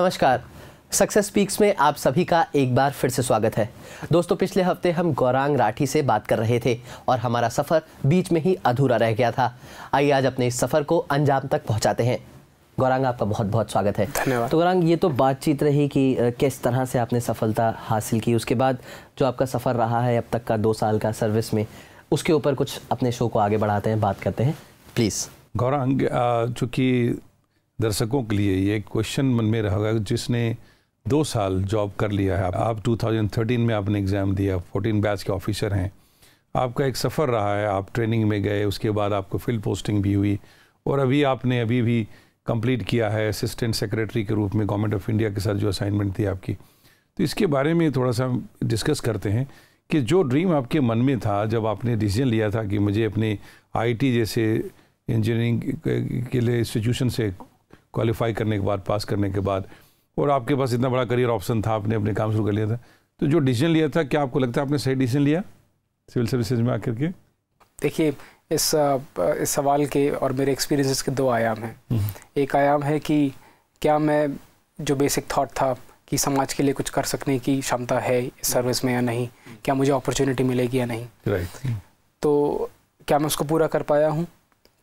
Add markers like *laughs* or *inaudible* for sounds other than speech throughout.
नमस्कार success speaks में आप सभी का एक बार फिर से स्वागत है दोस्तों पिछले हफ्ते हम गौरांग राठी से बात कर रहे थे और हमारा सफ़र बीच में ही अधूरा रह गया था आइए आज अपने इस सफ़र को अंजाम तक पहुंचाते हैं गौरांग आपका बहुत बहुत स्वागत है धन्यवाद तो गौरांग ये तो बातचीत रही कि किस तरह से आपने सफलता हासिल की उसके बाद जो आपका सफ़र रहा है अब तक का दो साल का सर्विस में उसके ऊपर कुछ अपने शो को आगे बढ़ाते हैं बात करते हैं प्लीज़ गौरांग चूँकि दर्शकों के लिए ये क्वेश्चन मन में रहेगा जिसने दो साल जॉब कर लिया है आप 2013 में आपने एग्ज़ाम दिया 14 बैच के ऑफिसर हैं आपका एक सफ़र रहा है आप ट्रेनिंग में गए उसके बाद आपको फील्ड पोस्टिंग भी हुई और अभी आपने अभी भी कंप्लीट किया है असिस्टेंट सेक्रेटरी के रूप में गवर्नमेंट ऑफ इंडिया के साथ जो असाइनमेंट थी आपकी तो इसके बारे में थोड़ा सा डिस्कस करते हैं कि जो ड्रीम आपके मन में था जब आपने डिसीजन लिया था कि मुझे अपने आई जैसे इंजीनियरिंग के लिए इंस्टीट्यूशन से क्वालिफाई करने के बाद पास करने के बाद और आपके पास इतना बड़ा करियर ऑप्शन था आपने अपने काम शुरू कर लिया था तो जो डिसीजन लिया था क्या आपको लगता है आपने सही डिसीजन लिया सिविल सर्विसेज में आकर के देखिए इस इस सवाल के और मेरे एक्सपीरियंसेस के दो आयाम हैं हम्म। एक आयाम है कि क्या मैं जो बेसिक थाट था कि समाज के लिए कुछ कर सकने की क्षमता है इस सर्विस में या नहीं क्या मुझे अपॉर्चुनिटी मिलेगी या नहीं राइट तो क्या मैं उसको पूरा कर पाया हूँ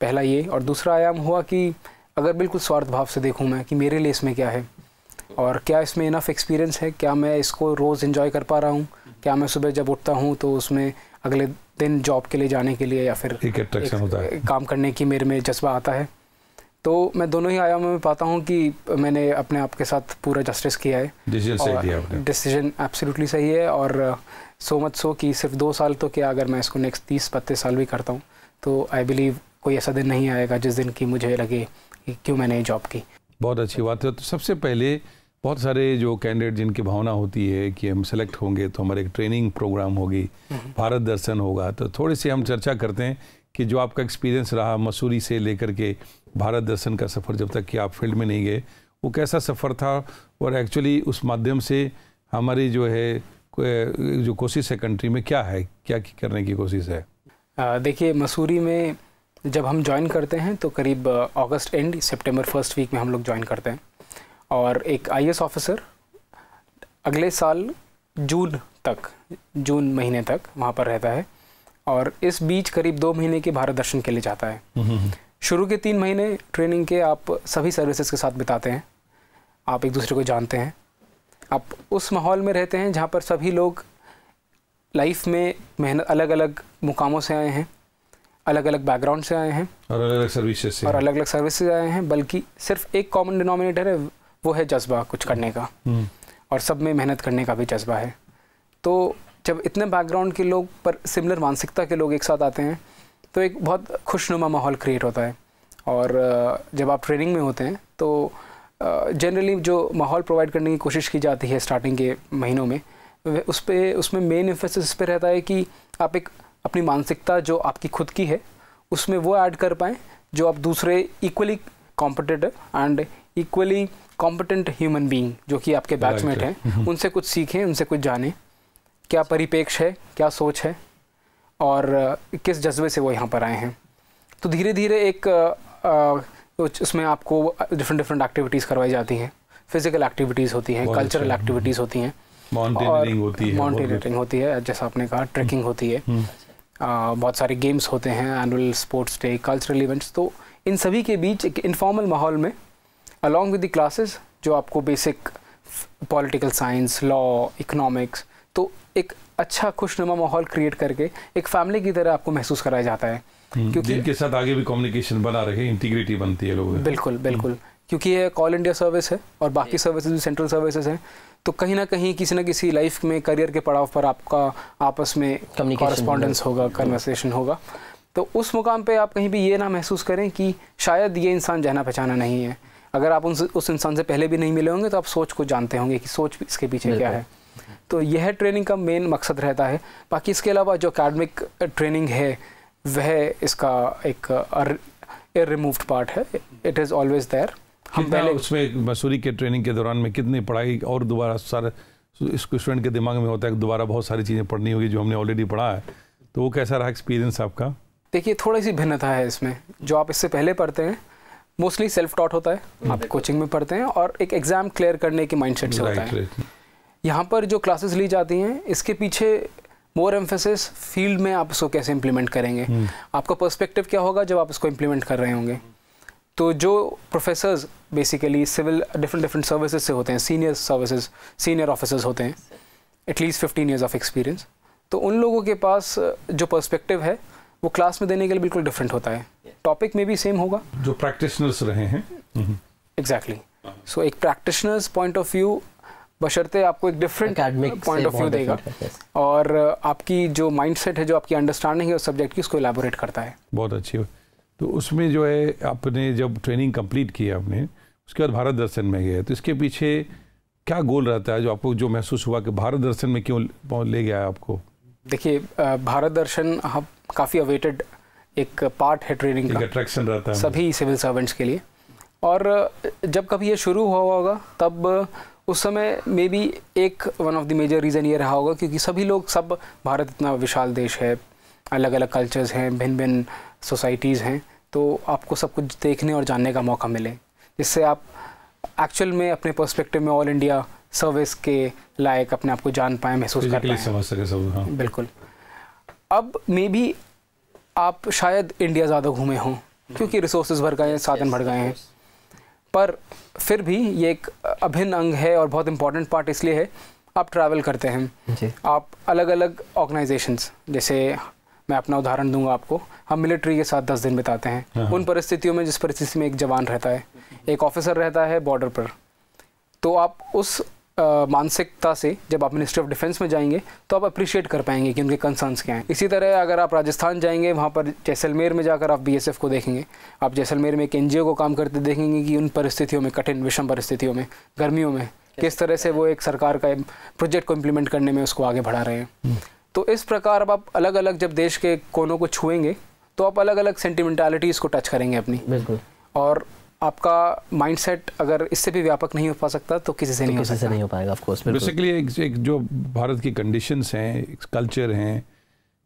पहला ये और दूसरा आयाम हुआ कि अगर बिल्कुल स्वार्थ भाव से देखूँ मैं कि मेरे लिए इसमें क्या है और क्या इसमें इनफ एक्सपीरियंस है क्या मैं इसको रोज़ इन्जॉय कर पा रहा हूँ क्या मैं सुबह जब उठता हूँ तो उसमें अगले दिन जॉब के लिए जाने के लिए या फिर एक एक होता है काम करने की मेरे में जज्बा आता है तो मैं दोनों ही आयामों में पाता हूँ कि मैंने अपने आप के साथ पूरा जस्टिस किया है डिसीजन एब्सोल्युटली सही है और सो मच सो कि सिर्फ दो साल तो क्या अगर मैं इसको नेक्स्ट तीस बत्तीस साल भी करता हूँ तो आई बिलीव कोई ऐसा दिन नहीं आएगा जिस दिन की मुझे लगे कि क्यों मैंने ये जॉब की बहुत अच्छी बात है तो सबसे पहले बहुत सारे जो कैंडिडेट जिनकी भावना होती है कि हम सेलेक्ट होंगे तो हमारे एक ट्रेनिंग प्रोग्राम होगी भारत हम्म। दर्शन होगा तो थोड़ी सी हम चर्चा करते हैं कि जो आपका एक्सपीरियंस रहा मसूरी से लेकर के भारत दर्शन का सफ़र जब तक कि आप फील्ड में नहीं गए वो कैसा सफ़र था और एक्चुअली उस माध्यम से हमारी जो है जो कोशिश है कंट्री में क्या है क्या करने की कोशिश है देखिए मसूरी में जब हम ज्वाइन करते हैं तो करीब अगस्त एंड सितंबर फर्स्ट वीक में हम लोग ज्वाइन करते हैं और एक आई ऑफिसर अगले साल जून तक जून महीने तक वहाँ पर रहता है और इस बीच करीब दो महीने के भारत दर्शन के लिए जाता है हम्म, हम्म, हम्म। शुरू के तीन महीने ट्रेनिंग के आप सभी सर्विसेज के साथ बिताते हैं आप एक दूसरे को जानते हैं आप उस माहौल में रहते हैं जहाँ पर सभी लोग लाइफ में मेहनत अलग अलग मुकामों से आए हैं अलग अलग बैकग्राउंड से आए हैं और अलग अलग सर्विसेज से और अलग अलग सर्विसेज आए हैं बल्कि सिर्फ एक कॉमन डिनोमिनेटर है वो है जज्बा कुछ करने का हम्म। और सब में मेहनत करने का भी जज्बा है तो जब इतने बैकग्राउंड के लोग पर सिमिलर मानसिकता के लोग एक साथ आते हैं तो एक बहुत खुशनुमा माहौल क्रिएट होता है और जब आप ट्रेनिंग में होते हैं तो जनरली जो माहौल प्रोवाइड करने की कोशिश की जाती है स्टार्टिंग के महीनों में उस पर उसमें मेन इम्फोसिस इस पर रहता है कि आप एक अपनी मानसिकता जो आपकी खुद की है उसमें वो ऐड कर पाएँ जो आप दूसरे equally competitive and equally competent human being जो कि आपके बैचमेट हैं mm-hmm. उनसे कुछ सीखें उनसे कुछ जानें क्या परिपेक्ष है क्या सोच है और किस जज्बे से वो यहाँ पर आए हैं तो धीरे धीरे एक उसमें आपको डिफरेंट डिफरेंट एक्टिविटीज़ करवाई जाती हैं फिजिकल एक्टिविटीज़ होती हैं कल्चरल एक्टिविटीज़ mm-hmm. होती हैं माउंटेनियरिंग होती है माउंटेनियरिंग होती है जैसा आपने कहा ट्रैकिंग mm-hmm. होती है बहुत सारे गेम्स होते हैं annual sports day cultural events तो इन सभी के बीच एक इनफॉर्मल माहौल में अलॉन्ग विद द क्लासेस जो आपको basic political science law economics तो एक अच्छा खुशनुमा माहौल क्रिएट करके एक फैमिली की तरह आपको महसूस कराया जाता है हम्म, क्योंकि जिनके साथ आगे भी कम्युनिकेशन बना रहे इंटीग्रिटी बनती है लोगों बिल्कुल बिल्कुल क्योंकि ये ऑल इंडिया सर्विस है और बाकी सर्विसेज भी सेंट्रल सर्विसेज हैं तो कहीं ना कहीं किसी ना किसी लाइफ में करियर के पड़ाव पर आपका आपस में कॉरेस्पॉन्डेंस होगा कन्वर्सेशन होगा तो उस मुकाम पे आप कहीं भी ये ना महसूस करें कि शायद ये इंसान जाना पहचाना नहीं है अगर आप उनसे उस इंसान से पहले भी नहीं मिले होंगे तो आप सोच को जानते होंगे कि सोच इसके पीछे क्या है तो यह ट्रेनिंग का मेन मकसद रहता है बाकी इसके अलावा जो अकेडमिक ट्रेनिंग है वह इसका एक रिमूव्ड पार्ट है इट इज़ ऑलवेज देयर हम पहले उसमें मसूरी के ट्रेनिंग के दौरान में कितनी पढ़ाई और दोबारा सारे स्टूडेंट के दिमाग में होता है कि दोबारा बहुत सारी चीज़ें पढ़नी होगी जो हमने ऑलरेडी पढ़ा है तो वो कैसा रहा एक्सपीरियंस आपका देखिए थोड़ी सी भिन्नता है इसमें जो आप इससे पहले पढ़ते हैं मोस्टली सेल्फ टॉट होता है हम्म। आप कोचिंग में पढ़ते हैं और एक एग्ज़ाम क्लियर करने की माइंड से होता है यहाँ पर जो क्लासेस ली जाती हैं इसके पीछे मोर एम्फेसिस फील्ड में आप इसको कैसे इम्प्लीमेंट करेंगे हम्म। आपका पर्सपेक्टिव क्या होगा जब आप इसको इम्प्लीमेंट कर रहे होंगे तो जो professors basically civil different different services से होते हैं सीनियर सर्विसेज सीनियर ऑफिसर्स होते हैं at least fifteen years of experience तो उन लोगों के पास जो पर्सपेक्टिव है वो क्लास में देने के लिए बिल्कुल डिफरेंट होता है टॉपिक में भी सेम होगा जो प्रैक्टिशनर्स रहे हैं exactly hmm. exactly. So so, एक प्रैक्टिशनर्स पॉइंट ऑफ व्यू बशर्ते आपको एक डिफरेंट पॉइंट ऑफ व्यू देगा और आपकी जो माइंडसेट है जो आपकी अंडरस्टैंडिंग है उस सब्जेक्ट की उसको एलाबोरेट करता है बहुत अच्छी तो उसमें जो है आपने जब ट्रेनिंग कंप्लीट की आपने उसके बाद भारत दर्शन में गए तो इसके पीछे क्या गोल रहता है जो आपको जो महसूस हुआ कि भारत दर्शन में क्यों ले गया है आपको देखिए भारत दर्शन हाँ काफ़ी अवेटेड एक पार्ट है ट्रेनिंग का अट्रैक्शन रहता है सभी सिविल सर्वेंट्स के लिए और जब कभी ये शुरू हुआ होगा तब उस समय मे बी एक one of the major reason ये रहा होगा क्योंकि सभी लोग सब भारत इतना विशाल देश है अलग अलग कल्चर्स हैं भिन्न भिन्न सोसाइटीज़ हैं तो आपको सब कुछ देखने और जानने का मौका मिले जिससे आप एक्चुअल में अपने पर्सपेक्टिव में ऑल इंडिया सर्विस के लायक अपने आप को जान पाए महसूस कर पाए समझ सके सब हाँ। बिल्कुल अब मे भी आप शायद इंडिया ज़्यादा घूमे हों क्योंकि रिसोर्स भर गए हैं साधन भर गए हैं पर फिर भी ये एक अभिन्न अंग है और बहुत इंपॉर्टेंट पार्ट इसलिए है आप ट्रैवल करते हैं आप अलग अलग ऑर्गेनाइजेशंस जैसे मैं अपना उदाहरण दूंगा आपको हम मिलिट्री के साथ दस दिन बिताते हैं हाँ, हाँ। उन परिस्थितियों में जिस परिस्थिति में एक जवान रहता है एक ऑफिसर रहता है बॉर्डर पर तो आप उस मानसिकता से जब आप मिनिस्ट्री ऑफ डिफेंस में जाएंगे तो आप अप्रिशिएट कर पाएंगे कि उनके कंसर्न्स क्या हैं इसी तरह अगर आप राजस्थान जाएंगे वहाँ पर जैसलमेर में जाकर आप बीएसएफ को देखेंगे आप जैसलमेर में एक एन को काम करते देखेंगे कि उन परिस्थितियों में कठिन विषम परिस्थितियों में गर्मियों में किस तरह से वो एक सरकार का प्रोजेक्ट को इम्प्लीमेंट करने में उसको आगे बढ़ा रहे हैं हम्म। तो इस प्रकार अब आप अलग अलग जब देश के कोनों को छुएंगे तो आप अलग अलग सेंटिमेंटालिटीज़ को टच करेंगे अपनी बिल्कुल और आपका माइंडसेट अगर इससे भी व्यापक नहीं हो पा सकता तो किसी से तो नहीं किसी हो से नहीं हो पाएगा ऑफ कोर्स बेसिकली एक, एक जो भारत की कंडीशंस हैं कल्चर हैं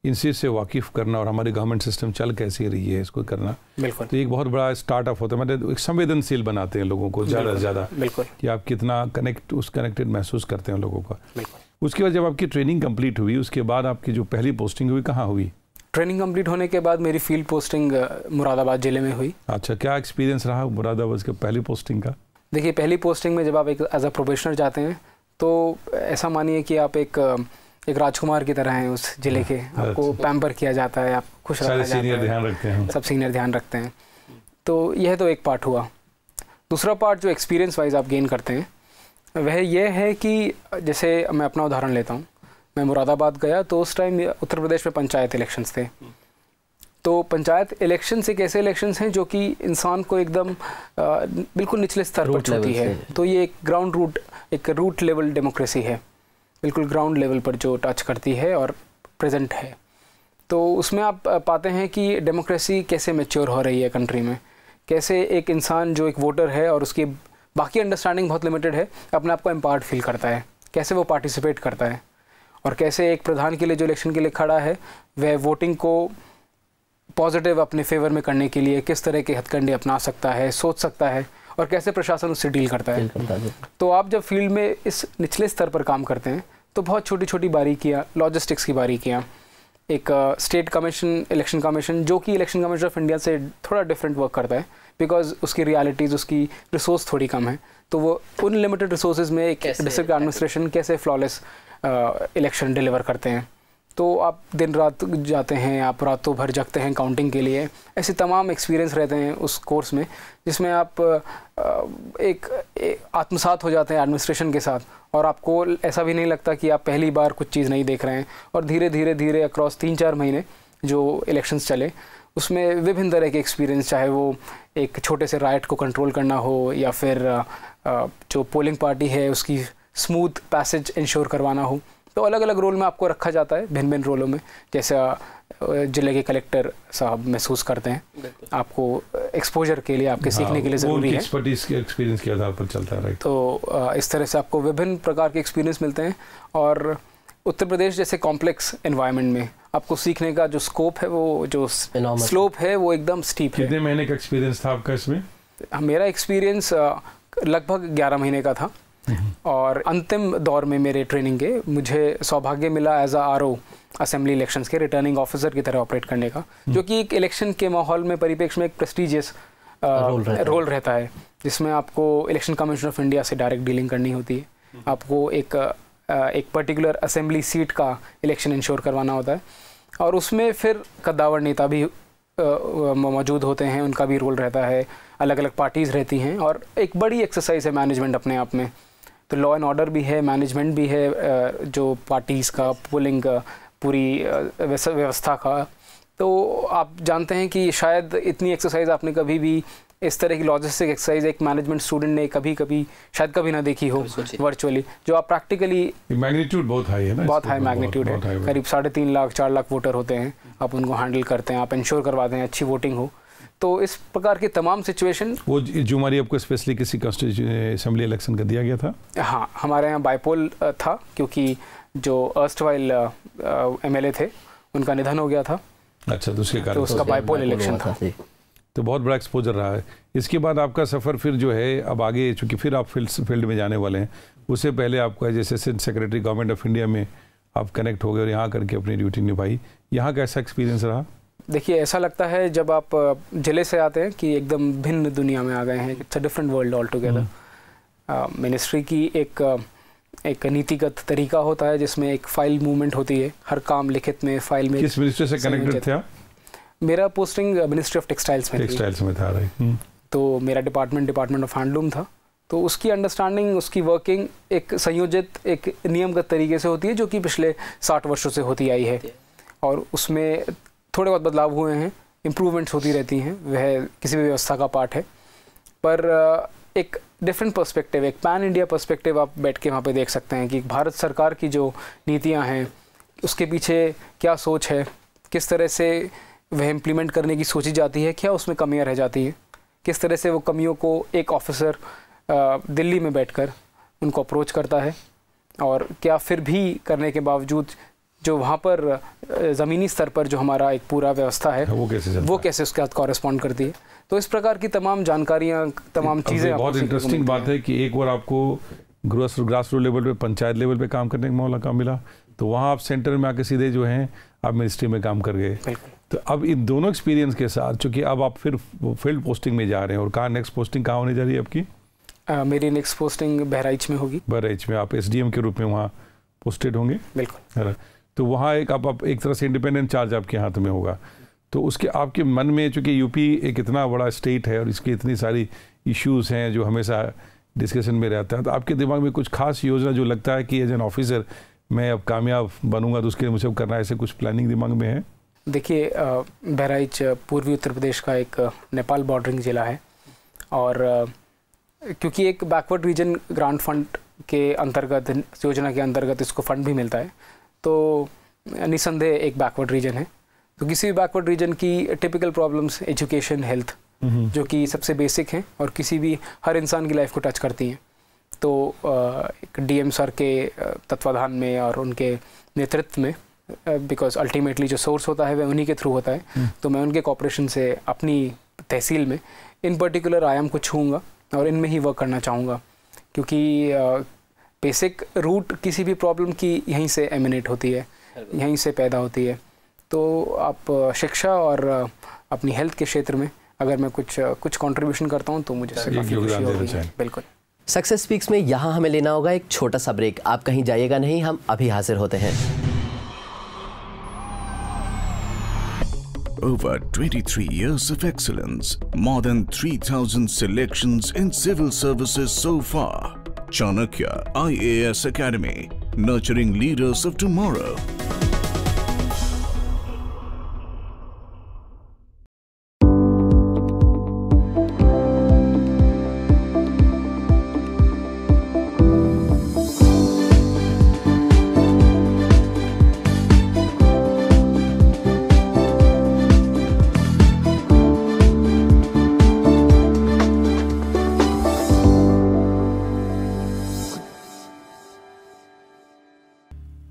इनसे से वाकिफ करना और हमारे गवर्नमेंट सिस्टम चल कैसी रही है इसको करना बिल्कुल तो एक बहुत बड़ा स्टार्टअप होता है मतलब एक संवेदनशील बनाते हैं लोगों को ज़्यादा से ज़्यादा बिल्कुल कि आप कितना कनेक्ट उस कनेक्टेड महसूस करते हैं लोगों का बिल्कुल उसके बाद जब आपकी ट्रेनिंग कंप्लीट हुई उसके बाद आपकी जो पहली पोस्टिंग हुई कहाँ हुई ट्रेनिंग कंप्लीट होने के बाद मेरी फील्ड पोस्टिंग मुरादाबाद ज़िले में हुई अच्छा क्या एक्सपीरियंस रहा मुरादाबाद के पहली पोस्टिंग का देखिए पहली पोस्टिंग में जब आप एक एज अ प्रोफेशनल जाते हैं तो ऐसा मानिए कि आप एक एक राजकुमार की तरह हैं उस ज़िले के अच्छा। आपको पैम्पर किया जाता है आप खुश ध्यान रखते हैं सब सीनियर ध्यान रखते हैं तो यह तो एक पार्ट हुआ दूसरा पार्ट जो एक्सपीरियंस वाइज आप गेन करते हैं वह यह है कि जैसे मैं अपना उदाहरण लेता हूँ मैं मुरादाबाद गया तो उस टाइम उत्तर प्रदेश में पंचायत इलेक्शंस थे तो पंचायत इलेक्शन एक ऐसे इलेक्शंस हैं जो कि इंसान को एकदम बिल्कुल निचले स्तर पर छूती है तो ये एक ग्राउंड रूट एक रूट लेवल डेमोक्रेसी है बिल्कुल ग्राउंड लेवल पर जो टच करती है और प्रेजेंट है तो उसमें आप पाते हैं कि डेमोक्रेसी कैसे मेच्योर हो रही है कंट्री में कैसे एक इंसान जो एक वोटर है और उसकी बाकी अंडरस्टैंडिंग बहुत लिमिटेड है अपने आप को एम्पावर्ड फील करता है कैसे वो पार्टिसिपेट करता है और कैसे एक प्रधान के लिए जो इलेक्शन के लिए खड़ा है वह वोटिंग को पॉजिटिव अपने फेवर में करने के लिए किस तरह के हथकंडे अपना सकता है सोच सकता है और कैसे प्रशासन उससे डील करता है, करता है। तो आप जब फील्ड में इस निचले स्तर पर काम करते हैं तो बहुत छोटी छोटी बारीकियाँ लॉजिस्टिक्स की बारीकियाँ एक स्टेट कमीशन इलेक्शन कमीशन जो कि इलेक्शन कमीशन ऑफ इंडिया से थोड़ा डिफरेंट वर्क करता है बिकॉज उसकी रियलिटीज़ उसकी रिसोर्स थोड़ी कम है तो वो उन लिमिटेड रिसोर्स में एक डिस्ट्रिक्ट एडमिनिस्ट्रेशन कैसे फ्लॉलेस इलेक्शन डिलीवर करते हैं तो आप दिन रात जाते हैं आप रातों भर जगते हैं काउंटिंग के लिए ऐसे तमाम एक्सपीरियंस रहते हैं उस कोर्स में जिसमें आप uh, एक, एक आत्मसात हो जाते हैं एडमिनिस्ट्रेशन के साथ और आपको ऐसा भी नहीं लगता कि आप पहली बार कुछ चीज़ नहीं देख रहे हैं और धीरे धीरे धीरे अक्रॉस तीन चार महीने जो इलेक्शंस चले उसमें विभिन्न तरह के एक्सपीरियंस चाहे वो एक छोटे से राइट को कंट्रोल करना हो या फिर जो पोलिंग पार्टी है उसकी स्मूथ पैसेज इंश्योर करवाना हो तो अलग अलग रोल में आपको रखा जाता है भिन्न भिन्न रोलों में जैसा जिले के कलेक्टर साहब महसूस करते हैं आपको एक्सपोजर के लिए आपके हाँ, सीखने के लिए ज़रूरी है एक्सपीरियंस के आधार पर चलता है तो इस तरह से आपको विभिन्न प्रकार के एक्सपीरियंस मिलते हैं और उत्तर प्रदेश जैसे कॉम्प्लेक्स एनवायरनमेंट में आपको सीखने का जो स्कोप है वो जो स्लोप है वो एकदम स्टीप है महीने का एक्सपीरियंस था आपका इसमें हाँ, मेरा एक्सपीरियंस लगभग ग्यारह महीने का था हम्म। और अंतिम दौर में मेरे ट्रेनिंग के मुझे सौभाग्य मिला as a R O assembly elections के रिटर्निंग ऑफिसर की तरह ऑपरेट करने का हम्म। जो कि एक इलेक्शन के माहौल में परिपेक्ष में एक प्रेस्टिजियस रोल, रोल रहता है जिसमें आपको इलेक्शन कमीशन ऑफ इंडिया से डायरेक्ट डीलिंग करनी होती है हम्म। आपको एक एक पर्टिकुलर असेंबली सीट का इलेक्शन इंश्योर करवाना होता है और उसमें फिर कद्दावर नेता भी मौजूद होते हैं उनका भी रोल रहता है अलग अलग पार्टीज़ रहती हैं और एक बड़ी एक्सरसाइज है मैनेजमेंट अपने आप में तो लॉ एंड ऑर्डर भी है मैनेजमेंट भी है जो पार्टीज़ का पोलिंग पूरी व्यवस्था का तो आप जानते हैं कि शायद इतनी एक्सरसाइज आपने कभी भी इस तरह की लॉजिस्टिक एक्सरसाइज एक मैनेजमेंट स्टूडेंट ने कभी कभी शायद कभी ना देखी हो वर्चुअली जो आप प्रैक्टिकली मैग्नीट्यूड बहुत हाई है ना बहुत हाई मैग्नीट्यूड है करीब साढ़े तीन लाख चार लाख वोटर होते हैं आप उनको हैंडल करते हैं आप इंश्योर करवाते हैं अच्छी वोटिंग हो तो इस प्रकार के तमाम सिचुएशन वो जो हमारी आपको स्पेशली किसी असेंबली इलेक्शन का दिया गया था हाँ हमारे यहाँ बाइपोल था क्योंकि जो अर्स्ट वाइल एम थे उनका निधन हो गया था अच्छा तो उसके कारण तो उसका बाइपोल इलेक्शन था तो बहुत बड़ा एक्सपोजर रहा है इसके बाद आपका सफ़र फिर जो है अब आगे चूँकि फिर आप फील्ड फील्ड में जाने वाले हैं उससे पहले आपका जैसे सेक्रेटरी गवर्नमेंट ऑफ इंडिया में आप कनेक्ट हो गए और यहाँ करके अपनी ड्यूटी निभाई यहाँ का ऐसा एक्सपीरियंस रहा देखिए ऐसा लगता है जब आप जिले से आते हैं कि एकदम भिन्न दुनिया में आ गए हैं it's hmm. A different world all together ministry की एक एक नीतिगत तरीका होता है जिसमें एक फाइल मूवमेंट होती है हर काम लिखित में फाइल में किस मिनिस्ट्री से कनेक्टेड थे आप मेरा पोस्टिंग मिनिस्ट्री ऑफ टेक्सटाइल्स में टेक्सटाइल्स में था रही hmm. तो मेरा डिपार्टमेंट डिपार्टमेंट ऑफ हैंडलूम था तो उसकी अंडरस्टैंडिंग उसकी वर्किंग एक संयोजित एक नियमगत तरीके से होती है जो कि पिछले साठ वर्षों से होती आई है और उसमें थोड़े बहुत बदलाव हुए हैं इम्प्रूवमेंट्स होती रहती हैं वह किसी भी व्यवस्था का पार्ट है पर एक डिफरेंट पर्सपेक्टिव एक पैन इंडिया पर्सपेक्टिव आप बैठ के वहाँ पे देख सकते हैं कि भारत सरकार की जो नीतियाँ हैं उसके पीछे क्या सोच है किस तरह से वह इम्प्लीमेंट करने की सोची जाती है क्या उसमें कमियाँ रह जाती हैं किस तरह से वो कमियों को एक ऑफिसर दिल्ली में बैठकर उनको अप्रोच करता है और क्या फिर भी करने के बावजूद जो वहाँ पर ज़मीनी स्तर पर जो हमारा एक पूरा व्यवस्था है वो कैसे वो कैसे उसके साथ कॉरेस्पॉन्ड करती है तो इस प्रकार की तमाम जानकारियाँ तमाम चीज़ें बहुत इंटरेस्टिंग बात है कि एक बार आपको ग्रास ग्रास रूट लेवल पे पंचायत लेवल पे काम करने का मौका मिला तो वहाँ आप सेंटर में आके सीधे जो हैं आप मिनिस्ट्री में काम कर गए तो अब इन दोनों एक्सपीरियंस के साथ चूँकि अब आप फिर फील्ड पोस्टिंग में जा रहे हैं और कहाँ नेक्स्ट पोस्टिंग कहाँ होने जा रही है आपकी आ, मेरी नेक्स्ट पोस्टिंग बहराइच में होगी बहराइच में आप एस के रूप में वहाँ पोस्टेड होंगे बिल्कुल तो वहाँ एक आप, आप एक तरह से इंडिपेंडेंट चार्ज आपके हाथ में होगा तो उसके आपके मन में चूँकि यूपी एक इतना बड़ा स्टेट है और इसकी इतनी सारी इश्यूज़ हैं जो हमेशा डिस्कशन में रहता है तो आपके दिमाग में कुछ खास योजना जो लगता है कि एज एन ऑफिसर मैं अब कामयाब बनूंगा तो उसके लिए मुझे अब करना ऐसे कुछ प्लानिंग दिमाग में है देखिए बहराइच पूर्वी उत्तर प्रदेश का एक नेपाल बॉर्डरिंग ज़िला है और क्योंकि एक बैकवर्ड रीजन ग्रांट फंड के अंतर्गत योजना के अंतर्गत इसको फंड भी मिलता है तो निसंदेह एक बैकवर्ड रीजन है तो किसी भी बैकवर्ड रीजन की टिपिकल प्रॉब्लम्स एजुकेशन हेल्थ जो कि सबसे बेसिक हैं और किसी भी हर इंसान की लाइफ को टच करती हैं तो एक डीएम सर के तत्वाधान में और उनके नेतृत्व में बिकॉज अल्टीमेटली जो सोर्स होता है वह उन्हीं के थ्रू होता है हम्म। तो मैं उनके कॉपरेशन से अपनी तहसील में इन पर्टिकुलर आयाम को छूँगा और इनमें ही वर्क करना चाहूँगा क्योंकि बेसिक रूट किसी भी प्रॉब्लम की यहीं से एमिनेट होती है यहीं से पैदा होती है तो आप शिक्षा और अपनी हेल्थ के क्षेत्र में अगर मैं कुछ कुछ कंट्रीब्यूशन करता हूँ तो मुझे काफ़ी खुशी होगी बिल्कुल सक्सेस स्पीक्स में यहाँ हमें लेना होगा एक छोटा सा ब्रेक आप कहीं जाइएगा नहीं हम अभी हाजिर होते हैं over 23 years of excellence, more than 3,000 selections in civil services so far. Chanakya IAS Academy, nurturing leaders of tomorrow.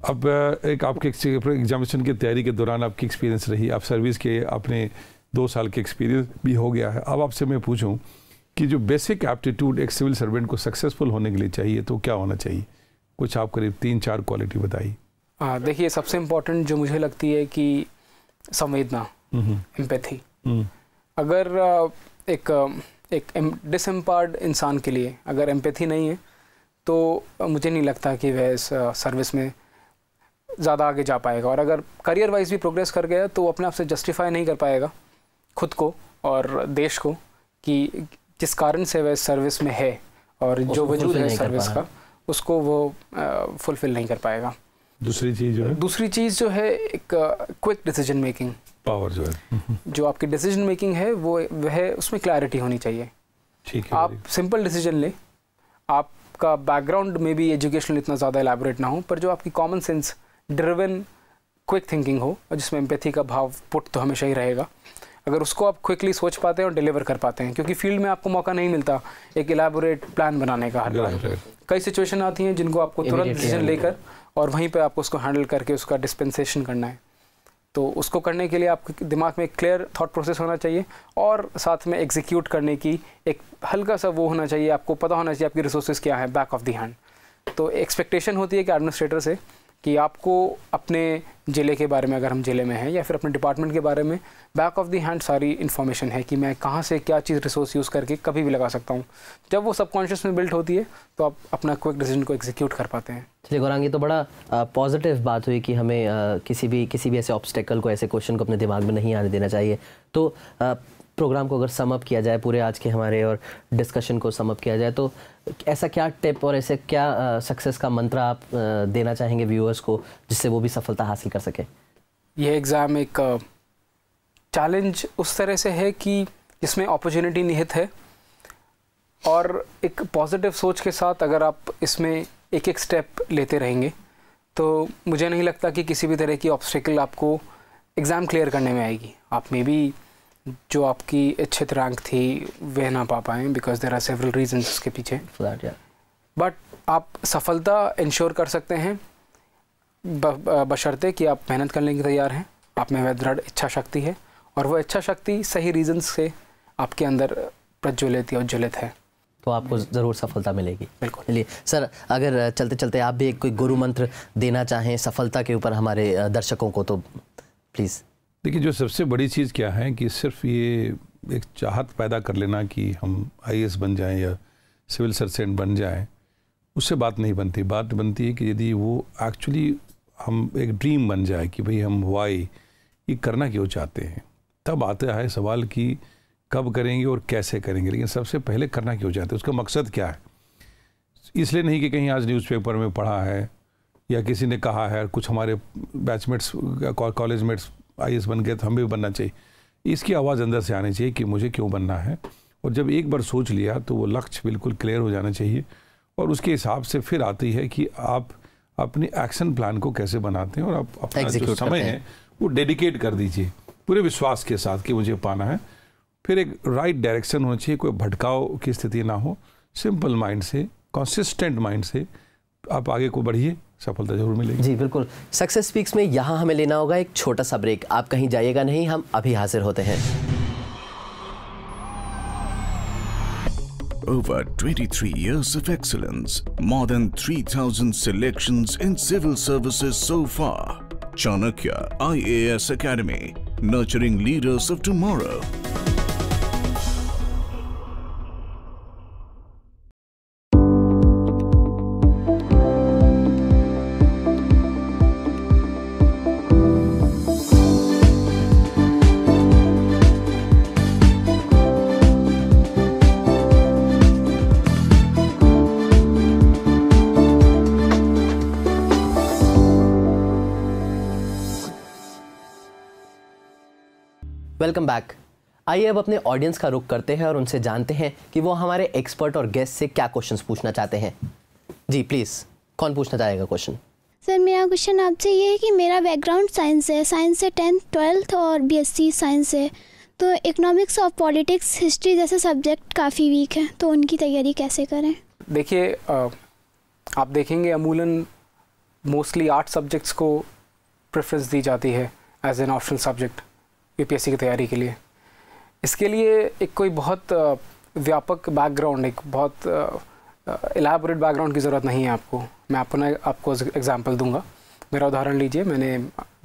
अब एक आपके एग्जामिनेशन की तैयारी के दौरान आपकी एक्सपीरियंस रही आप सर्विस के अपने दो साल के एक्सपीरियंस भी हो गया है अब आपसे मैं पूछूं कि जो बेसिक एप्टीट्यूड एक सिविल सर्वेंट को सक्सेसफुल होने के लिए चाहिए तो क्या होना चाहिए कुछ आप करीब तीन चार क्वालिटी बताइए हाँ देखिए सबसे इम्पोर्टेंट जो मुझे लगती है कि संवेदना एम्पैथी हम्म। हम्म। अगर एक एक डिसम्पार्ड इंसान के लिए अगर एम्पैथी नहीं है तो मुझे नहीं लगता कि वह इस सर्विस में ज़्यादा आगे जा पाएगा और अगर करियर वाइज भी प्रोग्रेस कर गया तो वो अपने आप से जस्टिफाई नहीं कर पाएगा खुद को और देश को कि जिस कारण से वह सर्विस में है और जो वजूद है सर्विस का उसको वो फुलफिल नहीं कर पाएगा दूसरी चीज़ जो है दूसरी चीज़ जो है एक क्विक डिसीजन मेकिंग पावर जो है *laughs* जो आपकी डिसीजन मेकिंग है वो वह उसमें क्लैरिटी होनी चाहिए ठीक है आप सिंपल डिसीजन लें आपका बैकग्राउंड में भी एजुकेशन इतना ज़्यादा एलेबोरेट ना हो पर जो आपकी common sense driven quick thinking हो जिसमें एम्पैथी का भाव पुट तो हमेशा ही रहेगा अगर उसको आप क्विकली सोच पाते हैं और डिलीवर कर पाते हैं क्योंकि फील्ड में आपको मौका नहीं मिलता एक इलाबोरेट प्लान बनाने का हर कई सिचुएशन आती हैं जिनको आपको तुरंत डिसीजन लेकर और वहीं पर आपको उसको हैंडल करके उसका डिस्पेंसेशन करना है तो उसको करने के लिए आपके दिमाग में एक क्लियर थॉट प्रोसेस होना चाहिए और साथ में एग्जीक्यूट करने की एक हल्का सा वो होना चाहिए आपको पता होना चाहिए आपकी रिसोर्सेज क्या है बैक ऑफ दी हैंड तो एक्सपेक्टेशन होती है कि एडमिनिस्ट्रेटर से कि आपको अपने ज़िले के बारे में अगर हम ज़िले में हैं या फिर अपने डिपार्टमेंट के बारे में बैक ऑफ दी हैंड सारी इन्फॉर्मेशन है कि मैं कहाँ से क्या चीज़ रिसोर्स यूज़ करके कभी भी लगा सकता हूँ जब वो सबकॉन्शियस में बिल्ट होती है तो आप अपना क्विक डिसीजन को एग्जीक्यूट कर पाते हैं चलिए गौरांग ये तो बड़ा पॉजिटिव बात हुई कि हमें आ, किसी भी किसी भी ऐसे ऑब्स्टेकल को ऐसे क्वेश्चन को अपने दिमाग में नहीं आने देना चाहिए तो आ, प्रोग्राम को अगर समअप किया जाए पूरे आज के हमारे और डिस्कशन को समअप किया जाए तो ऐसा क्या टिप और ऐसे क्या सक्सेस का मंत्र आप देना चाहेंगे व्यूअर्स को जिससे वो भी सफलता हासिल कर सके ये एग्ज़ाम एक चैलेंज उस तरह से है कि इसमें अपॉर्चुनिटी निहित है और एक पॉजिटिव सोच के साथ अगर आप इसमें एक एक स्टेप लेते रहेंगे तो मुझे नहीं लगता कि किसी भी तरह की ऑब्स्टिकल आपको एग्ज़ाम क्लियर करने में आएगी आप मे बी जो आपकी इच्छित रैंक थी वह ना पा पाएँ because there are several reason उसके पीछे बट आप सफलता इंश्योर कर सकते हैं बशर्ते कि आप मेहनत करने की तैयार हैं आप में वह दृढ़ इच्छा शक्ति है और वह इच्छा शक्ति सही रीजन से आपके अंदर प्रज्वलित या उज्ज्वलित है तो आपको ज़रूर सफलता मिलेगी बिल्कुल चलिए सर अगर चलते चलते आप भी एक कोई गुरु मंत्र देना चाहें सफलता के ऊपर हमारे दर्शकों को तो प्लीज़ देखिए जो सबसे बड़ी चीज़ क्या है कि सिर्फ ये एक चाहत पैदा कर लेना कि हम आई बन जाएं या सिविल सर्जेंट बन जाएं उससे बात नहीं बनती बात बनती है कि यदि वो एक्चुअली हम एक ड्रीम बन जाए कि भाई हम वाई ये करना क्यों चाहते हैं तब आता है सवाल कि कब करेंगे और कैसे करेंगे लेकिन सबसे पहले करना क्यों चाहते हैं उसका मकसद क्या है इसलिए नहीं कि कहीं आज न्यूज़पेपर में पढ़ा है या किसी ने कहा है कुछ हमारे बैचमेट्स कॉलेज मेट्स आई बन गए तो हम भी बनना चाहिए इसकी आवाज़ अंदर से आनी चाहिए कि मुझे क्यों बनना है और जब एक बार सोच लिया तो वो लक्ष्य बिल्कुल क्लियर हो जाना चाहिए और उसके हिसाब से फिर आती है कि आप अपने एक्शन प्लान को कैसे बनाते हैं और आप अपना जो समय है वो डेडिकेट कर दीजिए पूरे विश्वास के साथ कि मुझे पाना है फिर एक राइट डायरेक्शन होना चाहिए कोई भटकाव की स्थिति ना हो सिंपल माइंड से कंसिस्टेंट माइंड से आप आगे को बढ़िए सफलता जरूर मिलेगी जी बिल्कुल सक्सेस स्पीक्स में यहाँ हमें लेना होगा एक छोटा सा ब्रेक आप कहीं जाइएगा नहीं हम अभी हाजिर होते हैं over 23 years of excellence, more than 3,000 selections in civil services so far. Chanakya IAS Academy, nurturing leaders of tomorrow. Welcome back आइए अब अपने ऑडियंस का रुख करते हैं और उनसे जानते हैं कि वो हमारे एक्सपर्ट और गेस्ट से क्या क्वेश्चन पूछना चाहते हैं जी प्लीज़ कौन पूछना चाहेगा क्वेश्चन सर मेरा क्वेश्चन आपसे ये है कि मेरा बैकग्राउंड साइंस है साइंस से टेंथ ट्वेल्थ और बीएससी साइंस है तो इकोनॉमिक्स और पॉलिटिक्स हिस्ट्री जैसे सब्जेक्ट काफ़ी वीक है तो उनकी तैयारी कैसे करें देखिए आप देखेंगे अमूलन मोस्टली आर्ट सब्जेक्ट्स को प्रेफरेंस दी जाती है as an optional subject UPSC की तैयारी के लिए इसके लिए एक कोई बहुत व्यापक बैकग्राउंड एक बहुत इलाबोरेट बैकग्राउंड की ज़रूरत नहीं है आपको मैं अपना आपको एग्जांपल दूंगा मेरा उदाहरण लीजिए मैंने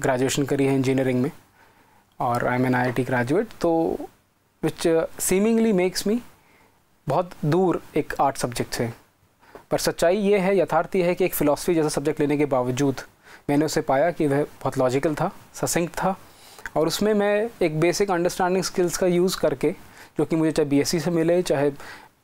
ग्रेजुएशन करी है इंजीनियरिंग में और I am an I T graduate तो विच सीमिंगली मेक्स मी बहुत दूर एक आर्ट सब्जेक्ट से पर सच्चाई ये है यथार्थ ये है कि एक फ़िलासफ़ी जैसा सब्जेक्ट लेने के बावजूद मैंने उसे पाया कि वह बहुत लॉजिकल था ससिंक था और उसमें मैं एक बेसिक अंडरस्टैंडिंग स्किल्स का यूज़ करके जो कि मुझे चाहे बी से मिले चाहे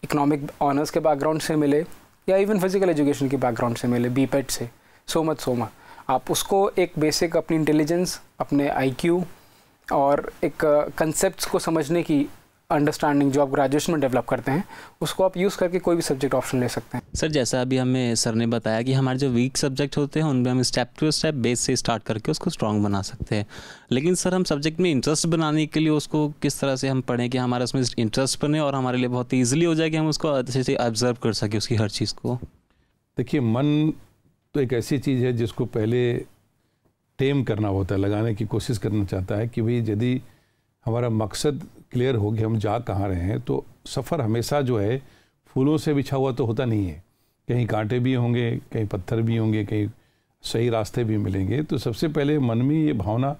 इकोनॉमिक ऑनर्स के बैकग्राउंड से मिले या इवन फिज़िकल एजुकेशन के बैकग्राउंड से मिले बी से सो मच सो मच आप उसको एक बेसिक अपनी इंटेलिजेंस अपने आई और एक कंसेप्ट्स को समझने की अंडरस्टैंडिंग जो आप ग्रेजुएशन में डेवलप करते हैं उसको आप यूज़ करके कोई भी सब्जेक्ट ऑप्शन ले सकते हैं सर जैसा अभी हमें सर ने बताया कि हमारे जो वीक सब्जेक्ट होते हैं उनमें हम स्टेप टू स्टेप बेस से स्टार्ट करके उसको स्ट्रॉन्ग बना सकते हैं लेकिन सर हम सब्जेक्ट में इंटरेस्ट बनाने के लिए उसको किस तरह से हम पढ़ें कि हमारा उसमें इंटरेस्ट बने और हमारे लिए बहुत ईजिली हो जाए कि हम उसको अच्छे से ऑब्जर्व कर सकें उसकी हर चीज़ को देखिए मन तो एक ऐसी चीज़ है जिसको पहले टेम करना होता है लगाने की कोशिश करना चाहता है कि भाई यदि हमारा मकसद क्लियर हो कि हम जा कहाँ रहे हैं तो सफ़र हमेशा जो है फूलों से बिछा हुआ तो होता नहीं है कहीं कांटे भी होंगे कहीं पत्थर भी होंगे कहीं सही रास्ते भी मिलेंगे तो सबसे पहले मन में ये भावना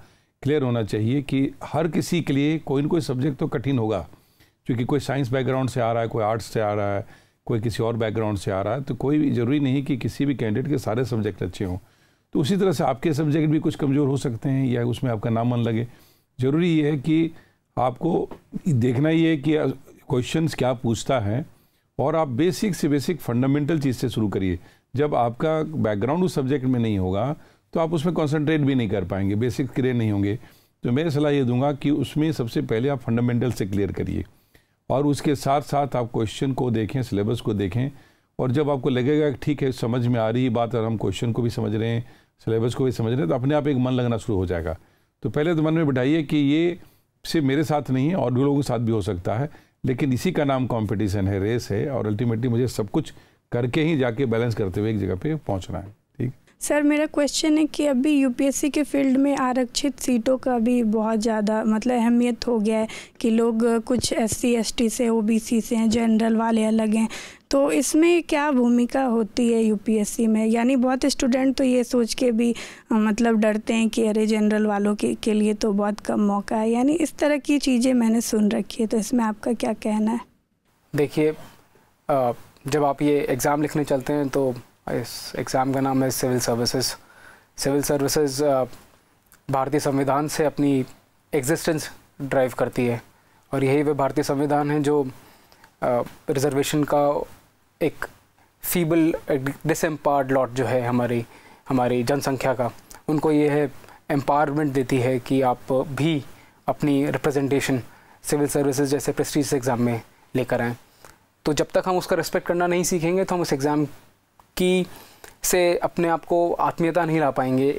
क्लियर होना चाहिए कि हर किसी के लिए कोई ना कोई सब्जेक्ट तो कठिन होगा क्योंकि कोई साइंस बैकग्राउंड से आ रहा है कोई आर्ट्स से आ रहा है कोई किसी और बैकग्राउंड से आ रहा है तो कोई भी ज़रूरी नहीं कि किसी भी कैंडिडेट के सारे सब्जेक्ट अच्छे हों तो उसी तरह से आपके सब्जेक्ट भी कुछ कमज़ोर हो सकते हैं या उसमें आपका मन लगे ज़रूरी ये है कि आपको देखना ये है कि क्वेश्चन क्या पूछता है और आप बेसिक से बेसिक फंडामेंटल चीज़ से शुरू करिए जब आपका बैकग्राउंड उस सब्जेक्ट में नहीं होगा तो आप उसमें कॉन्सेंट्रेट भी नहीं कर पाएंगे बेसिक क्लियर नहीं होंगे तो मैं सलाह ये दूंगा कि उसमें सबसे पहले आप फंडामेंटल से क्लियर करिए और उसके साथ साथ आप क्वेश्चन को देखें सिलेबस को देखें और जब आपको लगेगा कि ठीक है समझ में आ रही बात और हम क्वेश्चन को भी समझ रहे हैं सिलेबस को भी समझ रहे हैं तो अपने आप एक मन लगना शुरू हो जाएगा तो पहले तो मन में बिठाइए कि ये सिर्फ मेरे साथ नहीं है और भी लोगों के साथ भी हो सकता है लेकिन इसी का नाम कंपटीशन है रेस है और अल्टीमेटली मुझे सब कुछ करके ही जाके बैलेंस करते हुए एक जगह पे पहुंचना है ठीक सर मेरा क्वेश्चन है कि अभी यूपीएससी के फील्ड में आरक्षित सीटों का भी बहुत ज़्यादा मतलब अहमियत हो गया है कि लोग कुछ एस सी से ओ से हैं जनरल वाले अलग हैं तो इसमें क्या भूमिका होती है यूपीएससी में यानी बहुत स्टूडेंट तो ये सोच के भी मतलब डरते हैं कि अरे जनरल वालों के, के लिए तो बहुत कम मौका है यानी इस तरह की चीज़ें मैंने सुन रखी है तो इसमें आपका क्या कहना है देखिए जब आप ये एग्ज़ाम लिखने चलते हैं तो इस एग्ज़ाम का नाम है सिविल सर्विसेज सिविल सर्विसेज भारतीय संविधान से अपनी एग्जिस्टेंस ड्राइव करती है और यही वे भारतीय संविधान है जो रिजर्वेशन का एक फीबल डिसम्पार्ड लॉट जो है हमारी हमारी जनसंख्या का उनको ये है एम्पावरमेंट देती है कि आप भी अपनी रिप्रेजेंटेशन सिविल सर्विसेज जैसे प्रेस्टीज एग्ज़ाम में लेकर आएँ तो जब तक हम उसका रिस्पेक्ट करना नहीं सीखेंगे तो हम उस एग्ज़ाम की से अपने आप को आत्मीयता नहीं ला पाएंगे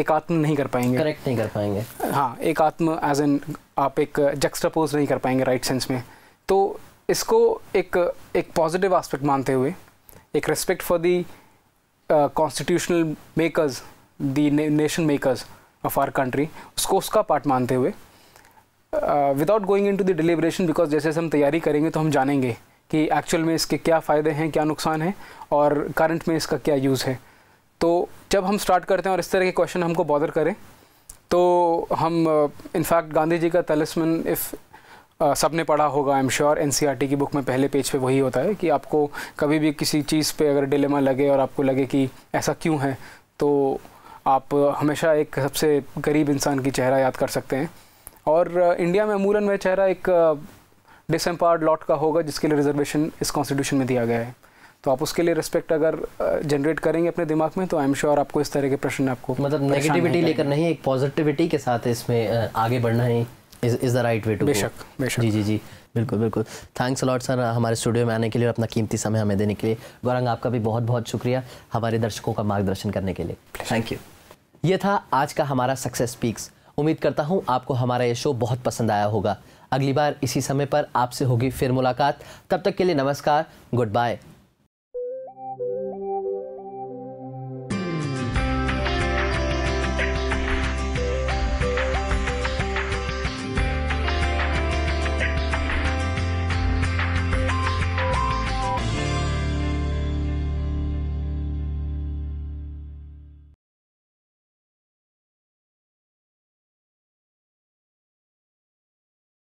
एक आत्म नहीं कर पाएंगे करेक्ट नहीं कर पाएंगे हाँ एक आत्म एज एन आप एक जक्सटापोज नहीं कर पाएंगे राइट right सेंस में तो इसको एक एक पॉजिटिव एस्पेक्ट मानते हुए एक respect for the constitutional makers the nation makers of our country उसको उसका पार्ट मानते हुए without going into the deliberation because जैसे जैसे हम तैयारी करेंगे तो हम जानेंगे कि एक्चुअल में इसके क्या फ़ायदे हैं क्या नुकसान है और करंट में इसका क्या यूज़ है तो जब हम स्टार्ट करते हैं और इस तरह के क्वेश्चन हमको बॉदर करें तो हम इनफैक्ट uh, गांधी जी का तलिस्मन इफ़ सब ने पढ़ा होगा आई एम श्योर एन की बुक में पहले पेज पे वही होता है कि आपको कभी भी किसी चीज़ पे अगर डिलेमा लगे और आपको लगे कि ऐसा क्यों है तो आप हमेशा एक सबसे गरीब इंसान की चेहरा याद कर सकते हैं और इंडिया में अमूलन वह चेहरा एक डिसम्पार्ड लॉट का होगा जिसके लिए रिजर्वेशन इस कॉन्स्टिट्यूशन में दिया गया है तो आप उसके लिए रिस्पेक्ट अगर जनरेट करेंगे अपने दिमाग में तो आई एम श्योर आपको इस तरह के प्रश्न आपको मतलब नेगेटिविटी लेकर नहीं एक पॉजिटिविटी के साथ इसमें आगे बढ़ना है is the right way to बेशक बेशक जी जी जी बिल्कुल बिल्कुल थैंक्स अलॉट सर हमारे स्टूडियो में आने के लिए और अपना कीमती समय हमें देने के लिए गौरंग आपका भी बहुत बहुत शुक्रिया हमारे दर्शकों का मार्गदर्शन करने के लिए थैंक यू ये था आज का हमारा सक्सेस स्पीक्स उम्मीद करता हूँ आपको हमारा ये शो बहुत पसंद आया होगा अगली बार इसी समय पर आपसे होगी फिर मुलाकात तब तक के लिए नमस्कार गुड बाय